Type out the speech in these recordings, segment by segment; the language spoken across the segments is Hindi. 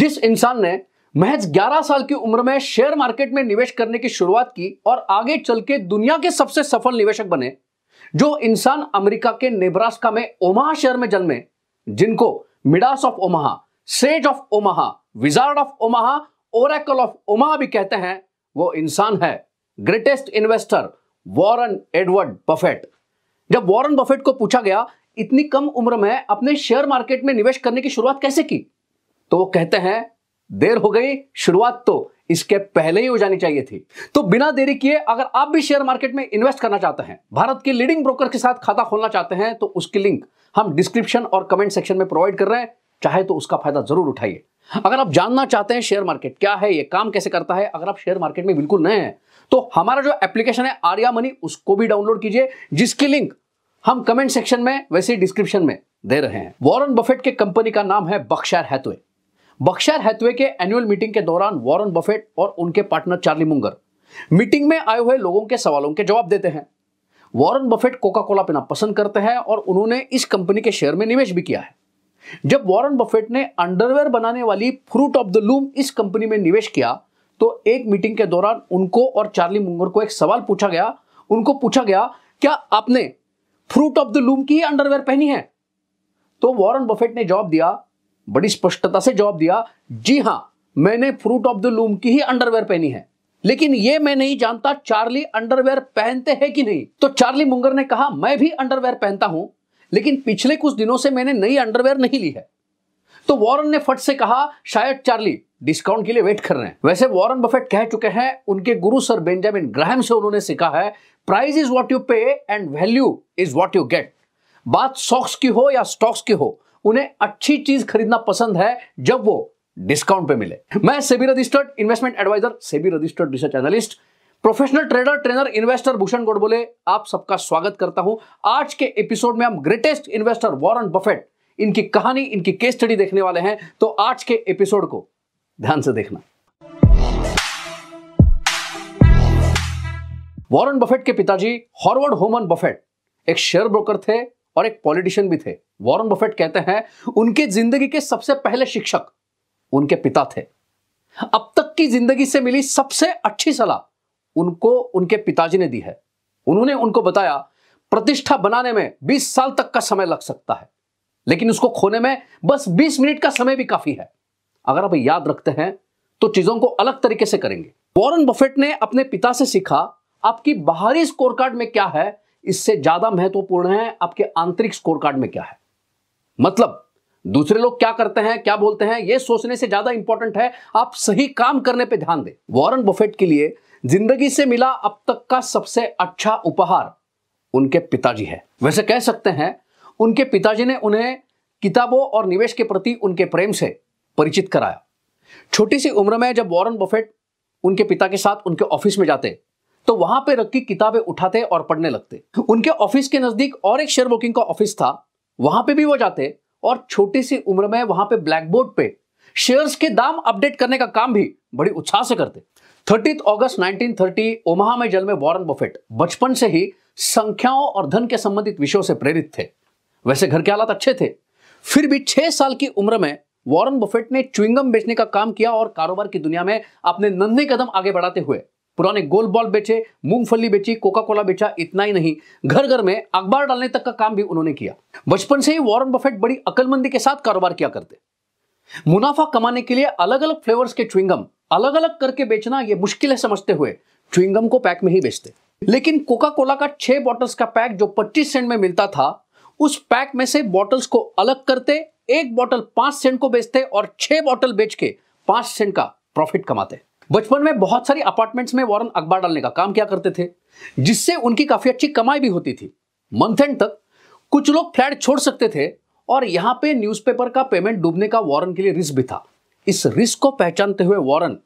जिस इंसान ने महज 11 साल की उम्र में शेयर मार्केट में निवेश करने की शुरुआत की और आगे चल के दुनिया के सबसे सफल निवेशक बने जो इंसान अमेरिका के नेब्रास्का में ओमाहा शहर में जन्मे जिनको Midas of Omaha sage of Omaha wizard of Omaha oracle of Omaha भी कहते हैं वो इंसान है greatest investor Warren Edward Buffett जब वॉरन बफेट को पूछा गया इतनी कम उम्र में अपने शेयर मार्केट में निवेश करने की शुरुआत कैसे की तो वो कहते हैं देर हो गई शुरुआत तो इसके पहले ही हो जानी चाहिए थी तो बिना देरी किए अगर आप भी शेयर मार्केट में इन्वेस्ट करना चाहते हैं भारत के लीडिंग ब्रोकर के साथ खाता खोलना चाहते हैं तो उसकी लिंक हम डिस्क्रिप्शन और कमेंट सेक्शन में प्रोवाइड कर रहे हैं चाहे तो उसका फायदा जरूर उठाइए अगर आप जानना चाहते हैं शेयर मार्केट क्या है ये काम कैसे करता है अगर आप शेयर मार्केट में बिल्कुल नए हैं तो हमारा जो एप्लीकेशन है आर्या मनी उसको भी डाउनलोड कीजिए जिसकी लिंक हम कमेंट सेक्शन में वैसे डिस्क्रिप्शन में दे रहे हैं वॉरेन बफेट के कंपनी का नाम है बख्शार हैथवे बक्शर हैथवे के एनुअल मीटिंग के दौरान वॉरन बफेट और उनके पार्टनर चार्ली मुंगर मीटिंग में आए हुए लोगों के सवालों के जवाब देते हैं वॉरन बफेट कोका कोला पीना पसंद करते हैं और उन्होंने इस कंपनी के शेयर में निवेश भी किया है जब वॉरन बफेट ने अंडरवेयर बनाने वाली फ्रूट ऑफ द लूम इस कंपनी में निवेश किया तो एक मीटिंग के दौरान उनको और चार्ली मुंगर को एक सवाल पूछा गया उनको पूछा गया क्या आपने फ्रूट ऑफ द लूम की अंडरवेयर पहनी है तो वॉरन बफेट ने जवाब दिया बड़ी स्पष्टता से जवाब दिया जी हां मैंने फ्रूट ऑफ द लूम की ही अंडरवेयर पहनी है लेकिन ये मैं नहीं जानता चार्ली अंडरवेयर पहनते हैं कि नहीं तो चार्ली मुंगर ने कहा मैं भी अंडरवेयर पहनता हूं लेकिन पिछले कुछ दिनों से मैंने नई अंडरवेयर नहीं ली है तो वॉरन ने फट से कहा शायद चार्ली डिस्काउंट के लिए वेट कर रहे हैं वैसे वॉरन बफेट कह चुके हैं उनके गुरु सर बेंजामिन ग्राहम से उन्होंने सीखा है price is what you pay and value is what you get बात सॉक्स की हो या स्टॉक्स की हो उन्हें अच्छी चीज खरीदना पसंद है जब वो डिस्काउंट पे मिले मैं SEBI registered investment adviser SEBI registered research analyst professional trader trainer investor Bhushan Godbole आप सबका स्वागत करता हूं आज के एपिसोड में हम ग्रेटेस्ट इन्वेस्टर वॉरन बफेट इनकी कहानी इनकी केस स्टडी देखने वाले हैं तो आज के एपिसोड को ध्यान से देखना वॉरन बफेट के पिताजी हॉर्वर्ड होमन बफेट एक शेयर ब्रोकर थे और एक पॉलिटिशियन भी थे वॉरेन बफेट कहते हैं उनके जिंदगी के सबसे पहले शिक्षक उनके पिता थे अब तक की जिंदगी से मिली सबसे अच्छी सलाह उनको उनके पिताजी ने दी है उन्होंने उनको बताया प्रतिष्ठा बनाने में 20 साल तक का समय लग सकता है लेकिन उसको खोने में बस 20 मिनट का समय भी काफी है अगर आप याद रखते हैं तो चीजों को अलग तरीके से करेंगे वॉरेन बफेट ने अपने पिता से सीखा आपकी बाहरी स्कोर कार्ड में क्या है इससे ज्यादा महत्वपूर्ण है आपके आंतरिक स्कोर कार्ड में क्या है मतलब दूसरे लोग क्या करते हैं क्या बोलते हैं यह सोचने से ज्यादा इंपॉर्टेंट है आप सही काम करने पर ध्यान दें वॉरन बफेट के लिए जिंदगी से मिला अब तक का सबसे अच्छा उपहार उनके पिताजी है वैसे कह सकते हैं उनके पिताजी ने उन्हें किताबों और निवेश के प्रति उनके प्रेम से परिचित कराया छोटी सी उम्र में जब वॉरन बफेट उनके पिता के साथ उनके ऑफिस में जाते तो वहां पे रख के किताबें उठाते और पढ़ने लगते उनके ऑफिस के नजदीक और एक शेयर ब्रोकिंग का ऑफिस था वहां पे भी वो जाते और छोटी सी उम्र में वहां पे ब्लैक बोर्ड पे शेयर्स के दाम अपडेट करने का काम भी बड़ी उत्साह से करते थर्टी अगस्त 1930 ओमाहा में जन्मे वॉरेन बफेट बचपन से ही संख्याओं और धन के संबंधित विषयों से प्रेरित थे वैसे घर के हालात अच्छे थे फिर भी छह साल की उम्र में वॉरेन बफेट ने च्विंगम बेचने का काम किया और कारोबार की दुनिया में अपने नन्हे कदम आगे बढ़ाते हुए पुराने गोल बॉल बेचे मूंगफली बेची कोका कोला बेचा इतना ही नहीं घर घर में अखबार डालने तक का काम भी उन्होंने किया बचपन से ही वॉरन बफेट बड़ी अकलमंदी के साथ कारोबार किया करते मुनाफा कमाने के लिए अलग अलग फ्लेवर्स के च्विंगम अलग अलग करके बेचना यह मुश्किल है समझते हुए च्विंगम को पैक में ही बेचते लेकिन कोका कोला का छह बॉटल्स का पैक जो पच्चीस सेंट में मिलता था उस पैक में से बॉटल्स को अलग करते एक बॉटल पांच सेंट को बेचते और छह बॉटल बेच के पांच सेंट का प्रॉफिट कमाते बचपन में बहुत सारी अपार्टमेंट्स में वॉरन अखबार डालने का काम किया करते थे जिससे उनकी काफ़ी अच्छी कमाई भी होती थी मंथ एंड तक कुछ लोग फ्लैट छोड़ सकते थे और यहाँ पे न्यूज़पेपर का पेमेंट डूबने का वॉरन के लिए रिस्क भी था इस रिस्क को पहचानते हुए वॉरन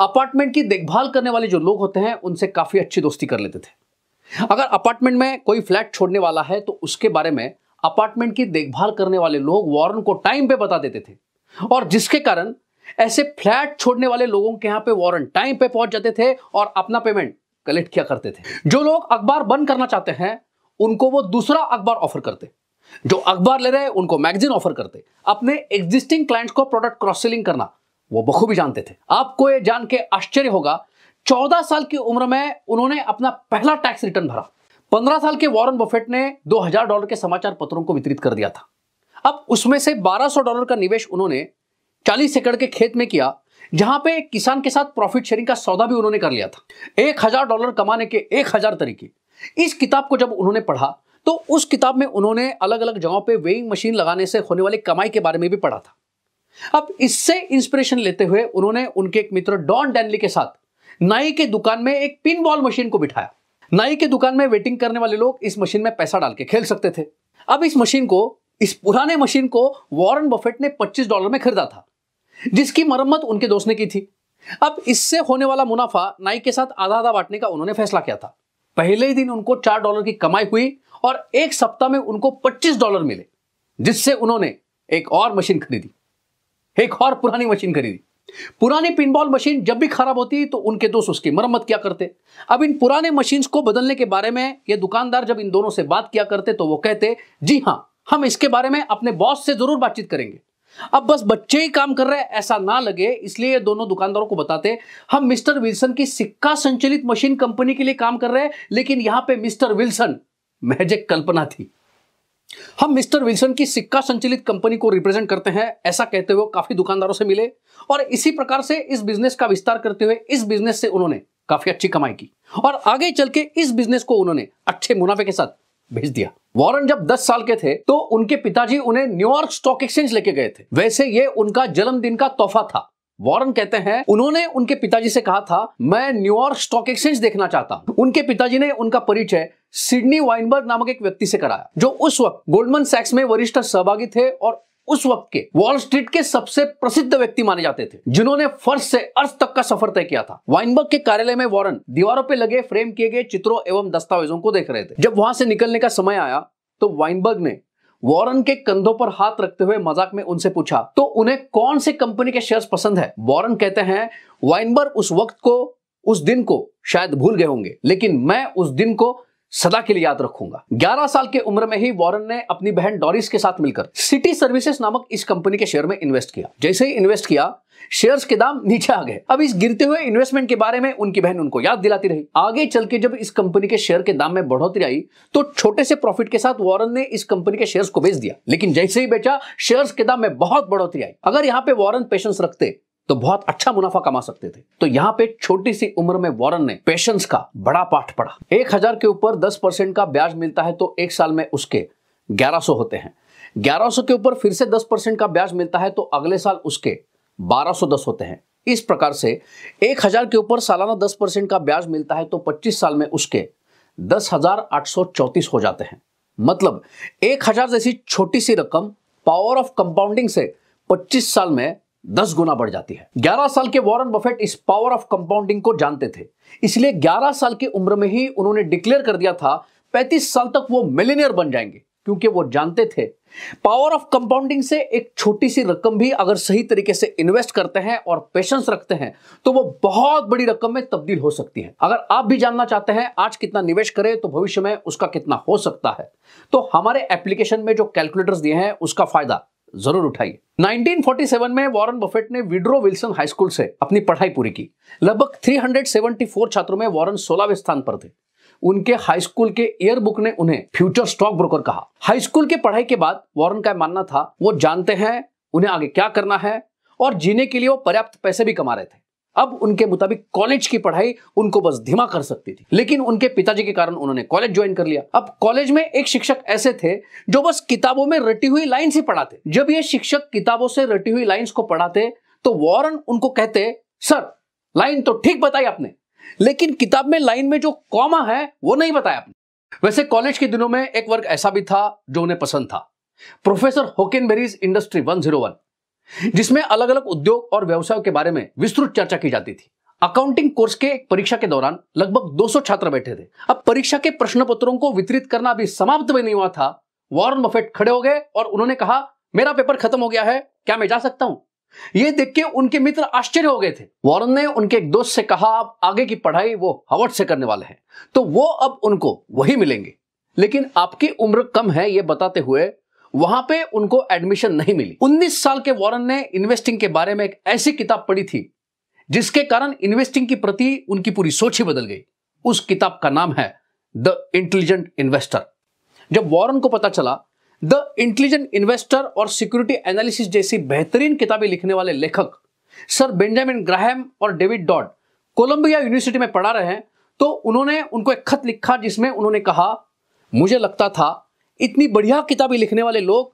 अपार्टमेंट की देखभाल करने वाले जो लोग होते हैं उनसे काफ़ी अच्छी दोस्ती कर लेते थे अगर अपार्टमेंट में कोई फ्लैट छोड़ने वाला है तो उसके बारे में अपार्टमेंट की देखभाल करने वाले लोग वॉरन को टाइम पे बता देते थे और जिसके कारण ऐसे फ्लैट छोड़ने वाले लोगों के यहाँ पे वारंट टाइम पे पहुंच जाते थे और अपना पेमेंट कलेक्ट किया करते थे जो लोग अखबार बंद करना चाहते हैं उनको वो दूसरा अखबार ऑफर करते जो अखबार ले रहे हैं उनको मैगजीन ऑफर करते अपने एग्जिस्टिंग क्लाइंट्स को प्रोडक्ट क्रॉस सेलिंग करना वो बखूबी जानते थे आपको ये जान के आश्चर्य होगा चौदह साल की उम्र में उन्होंने अपना पहला टैक्स रिटर्न भरा पंद्रह साल के वॉरन बफेट ने दो डॉलर के समाचार पत्रों को वितरित कर दिया था अब उसमें से 1200 डॉलर का निवेश उन्होंने चालीस एकड़ के खेत में किया जहां पे किसान के साथ प्रॉफिट शेयरिंग का सौदा भी उन्होंने कर लिया था एक हजार डॉलर कमाने के एक हजार तरीके इस किताब को जब उन्होंने पढ़ा तो उस किताब में उन्होंने अलग अलग जगहों पे वेइंग मशीन लगाने से होने वाली कमाई के बारे में भी पढ़ा था अब इससे इंस्पिरेशन लेते हुए उन्होंने उनके एक मित्र डॉन डैनली के साथ नाई के दुकान में एक पिन बॉल मशीन को बिठाया नाई के दुकान में वेटिंग करने वाले लोग इस मशीन में पैसा डाल के खेल सकते थे अब इस मशीन को इस पुराने मशीन को वॉरन बफेट ने 25 डॉलर में खरीदा था जिसकी मरम्मत उनके दोस्त ने की थी अब इससे होने वाला मुनाफा नाई के साथ आधा आधा बांटने का उन्होंने फैसला किया था पहले ही दिन उनको चार डॉलर की कमाई हुई और एक सप्ताह में उनको पच्चीस डॉलर मिले जिससे उन्होंने एक और मशीन खरीदी एक और पुरानी मशीन खरीदी पुरानी पिनबॉल मशीन जब भी खराब होती तो उनके दोस्त उसकी मरम्मत किया करते अब इन पुराने मशीन को बदलने के बारे में ये दुकानदार जब इन दोनों से बात किया करते तो वो कहते जी हाँ हम इसके बारे में अपने बॉस से जरूर बातचीत करेंगे अब बस बच्चे ही काम कर रहे हैं ऐसा ना लगे इसलिए ये दोनों दुकानदारों को बताते हम मिस्टर विल्सन की सिक्का संचालित मशीन कंपनी के लिए काम कर रहे हैं लेकिन यहां पे मिस्टर विल्सन मैजिक कल्पना थी हम मिस्टर विल्सन की सिक्का संचालित कंपनी को रिप्रेजेंट करते हैं ऐसा कहते हुए काफी दुकानदारों से मिले और इसी प्रकार से इस बिजनेस का विस्तार करते हुए इस बिजनेस से उन्होंने काफी अच्छी कमाई की और आगे चल के इस बिजनेस को उन्होंने अच्छे मुनाफे के साथ भेज दिया वॉरन जब 10 साल के थे तो उनके पिताजी उन्हें न्यूयॉर्क स्टॉक एक्सचेंज लेके गए थे वैसे ये उनका जन्मदिन का तोहफा था वॉरन कहते हैं उन्होंने उनके पिताजी से कहा था मैं न्यूयॉर्क स्टॉक एक्सचेंज देखना चाहता हूं उनके पिताजी ने उनका परिचय सिडनी वाइनबर्ग नामक एक व्यक्ति से कराया जो उस वक्त गोल्डमन सैक्स में वरिष्ठ सहभागी थे और उस वक्त के वॉल स्ट्रीट के सबसे प्रसिद्ध व्यक्ति माने जाते थे जिन्होंने फर्श से अर्थ तक का सफर तय किया था वाइनबर्ग के कार्यालय में वॉरन दीवारों पर लगे फ्रेम किए गए चित्रों एवं दस्तावेजों को देख रहे थे जब वहां से निकलने का समय आया तो वाइनबर्ग ने वॉरन के कंधों पर हाथ रखते हुए मजाक में उनसे पूछा तो उन्हें कौन से कंपनी के शेयर्स पसंद है वॉरन कहते हैं वाइनबर्ग उस वक्त को उस दिन को शायद भूल गए होंगे लेकिन मैं उस दिन को सदा के लिए याद रखूंगा 11 साल की उम्र में ही वॉरन ने अपनी बहन डॉरिस के साथ मिलकर सिटी सर्विसेज नामक इस कंपनी के शेयर में इन्वेस्ट किया जैसे ही इन्वेस्ट किया शेयर्स के दाम नीचे आ गए अब इस गिरते हुए इन्वेस्टमेंट के बारे में उनकी बहन उनको याद दिलाती रही आगे चल के जब इस कंपनी के शेयर के दाम में बढ़ोतरी आई तो छोटे से प्रॉफिट के साथ वॉरन ने इस कंपनी के शेयर्स को बेच दिया लेकिन जैसे ही बेचा शेयर्स के दाम में बहुत बढ़ोतरी आई अगर यहाँ पे वॉरन पेशेंस रखते तो बहुत अच्छा मुनाफा कमा सकते थे तो यहाँ पे छोटी सी उम्र में वॉरन ने पेशेंस का बड़ा पाठ पढ़ा एक हजार के ऊपर दस परसेंट का ब्याज मिलता है तो एक साल में उसके ग्यारह सौ होते हैं ग्यारह सौ के ऊपर फिर से दस परसेंट का ब्याज मिलता है तो अगले साल उसके बारह सौ दस होते हैं इस प्रकार से एक हजार के ऊपर सालाना दस परसेंट का ब्याज मिलता है तो पच्चीस साल में उसके दस हजार आठ सौ चौंतीस हो जाते हैं मतलब एक हजार जैसी छोटी सी रकम पावर ऑफ कंपाउंडिंग से पच्चीस साल में दस गुना बढ़ जाती है ग्यारह साल के वॉरेन बफेट इस पावर ऑफ कंपाउंडिंग को जानते थे इसलिए ग्यारह साल की उम्र में ही उन्होंने डिक्लेयर कर दिया था पैंतीस साल तक वो मिलीनियर बन जाएंगे क्योंकि वो जानते थे पावर ऑफ कंपाउंडिंग से एक छोटी सी रकम भी अगर सही तरीके से इन्वेस्ट करते हैं और पेशेंस रखते हैं तो वो बहुत बड़ी रकम में तब्दील हो सकती है अगर आप भी जानना चाहते हैं आज कितना निवेश करें तो भविष्य में उसका कितना हो सकता है तो हमारे एप्लीकेशन में जो कैलकुलेटर्स दिए हैं उसका फायदा जरूर उठाइए 1947 में वॉरेन बफेट ने विड्रो विल्सन हाई स्कूल से अपनी पढ़ाई पूरी की लगभग 374 छात्रों में वॉरेन सोलहवें स्थान पर थे उनके हाई स्कूल के एयर बुक ने उन्हें फ्यूचर स्टॉक ब्रोकर कहा हाई स्कूल के पढ़ाई के बाद वॉरेन का मानना था वो जानते हैं उन्हें आगे क्या करना है और जीने के लिए वो पर्याप्त पैसे भी कमा रहे थे अब उनके मुताबिक कॉलेज की पढ़ाई उनको बस धीमा कर सकती थी लेकिन उनके पिताजी के कारण उन्होंने कॉलेज ज्वाइन कर लिया अब कॉलेज में एक शिक्षक ऐसे थे जो बस किताबों में रटी हुई लाइन ही पढ़ाते जब ये शिक्षक किताबों से रटी हुई लाइन्स को पढ़ाते तो वॉरन उनको कहते सर लाइन तो ठीक बताई आपने लेकिन किताब में लाइन में जो कॉमा है वो नहीं बताया आपने वैसे कॉलेज के दिनों में एक वर्ग ऐसा भी था जो उन्हें पसंद था प्रोफेसर होकेनबेरीज इंडस्ट्री 101 जिसमें अलग अलग उद्योग और व्यवसायों के बारे में विस्तृत चर्चा की जाती थी अकाउंटिंग कोर्स के एक परीक्षा के दौरान लगभग 200 छात्र बैठे थे अब परीक्षा के प्रश्न पत्रों को वितरित करना भी समाप्त भी नहीं हुआ था वॉरन बफेट खड़े हो गए और उन्होंने कहा मेरा पेपर खत्म हो गया है क्या मैं जा सकता हूं ये देख के उनके मित्र आश्चर्य हो गए थे वॉरन ने उनके एक दोस्त से कहा अब आगे की पढ़ाई वो हवट से करने वाले हैं तो वो अब उनको वही मिलेंगे लेकिन आपकी उम्र कम है ये बताते हुए वहां पे उनको एडमिशन नहीं मिली 19 साल के वॉरन ने इन्वेस्टिंग के बारे में एक ऐसी किताब पढ़ी थी जिसके कारण इन्वेस्टिंग के प्रति उनकी पूरी सोच ही बदल गई उस किताब का नाम है द इंटेलिजेंट इन्वेस्टर जब वॉरन को पता चला द इंटेलिजेंट इन्वेस्टर और सिक्योरिटी एनालिसिस जैसी बेहतरीन किताबें लिखने वाले लेखक सर बेंजामिन ग्राहम और डेविड डॉट कोलंबिया यूनिवर्सिटी में पढ़ा रहे हैं तो उन्होंने उनको एक खत लिखा जिसमें उन्होंने कहा मुझे लगता था इतनी बढ़िया किताबें लिखने वाले लोग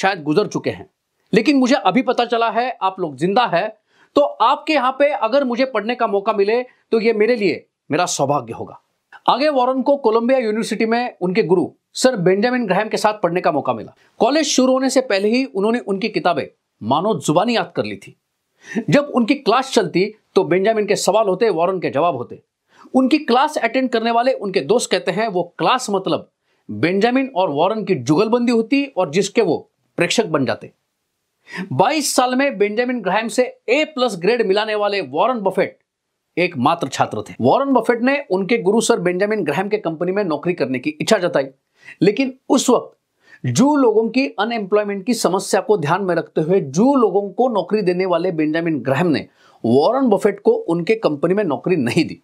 शायद गुजर चुके हैं लेकिन मुझे अभी पता चला है आप लोग जिंदा है तो आपके यहां पे अगर मुझे पढ़ने का मौका मिले तो ये मेरे लिए मेरा सौभाग्य होगा आगे वॉरन को कोलंबिया यूनिवर्सिटी में उनके गुरु सर बेंजामिन ग्रह के साथ पढ़ने का मौका मिला कॉलेज शुरू होने से पहले ही उन्होंने उनकी किताबें मानो जुबानी याद कर ली थी जब उनकी क्लास चलती तो बेंजामिन के सवाल होते वॉरन के जवाब होते उनकी क्लास अटेंड करने वाले उनके दोस्त कहते हैं वो क्लास मतलब बेंजामिन और वॉरन की जुगलबंदी होती और जिसके वो प्रेक्षक बन जाते 22 साल में बेंजामिन ग्राहम से ए प्लस ग्रेड मिलाने वाले वॉरन बफेट एक मात्र छात्र थे वॉरन बफेट ने उनके गुरु सर बेंजामिन ग्राहम के कंपनी में नौकरी करने की इच्छा जताई लेकिन उस वक्त जू लोगों की अनएम्प्लॉयमेंट की समस्या को ध्यान में रखते हुए जू लोगों को नौकरी देने वाले बेंजामिन ग्राहम ने वॉरन बफेट को उनके कंपनी में नौकरी नहीं दी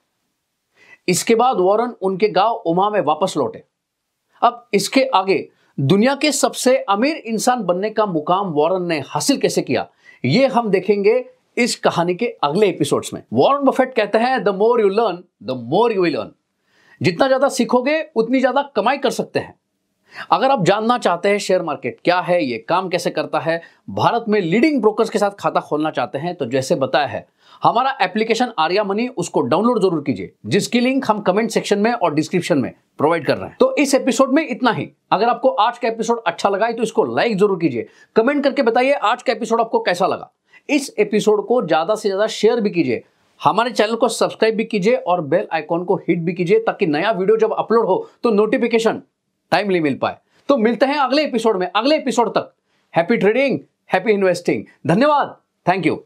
इसके बाद वॉरन उनके गांव उमा में वापस लौटे अब इसके आगे दुनिया के सबसे अमीर इंसान बनने का मुकाम वॉरन ने हासिल कैसे किया ये हम देखेंगे इस कहानी के अगले एपिसोड्स में वॉरन बफेट कहते हैं the more you learn the more you will learn जितना ज्यादा सीखोगे उतनी ज्यादा कमाई कर सकते हैं अगर आप जानना चाहते हैं शेयर मार्केट क्या है ये काम कैसे करता है भारत में लीडिंग ब्रोकर्स के साथ खाता खोलना चाहते हैं तो जैसे बताया है हमारा एप्लीकेशन आर्या मनी उसको डाउनलोड जरूर कीजिए जिसकी लिंक हम कमेंट सेक्शन में और डिस्क्रिप्शन में प्रोवाइड कर रहे हैं तो इस एपिसोड में इतना ही अगर आपको आज का एपिसोड अच्छा लगा है तो इसको लाइक जरूर कीजिए कमेंट करके बताइए आज का एपिसोड आपको कैसा लगा इस एपिसोड को ज्यादा से ज्यादा शेयर भी कीजिए हमारे चैनल को सब्सक्राइब भी कीजिए और बेल आइकॉन को हिट भी कीजिए ताकि नया वीडियो जब अपलोड हो तो नोटिफिकेशन टाइमली मिल पाए तो मिलते हैं अगले एपिसोड में अगले एपिसोड तक हैप्पी ट्रेडिंग हैप्पी इन्वेस्टिंग धन्यवाद थैंक यू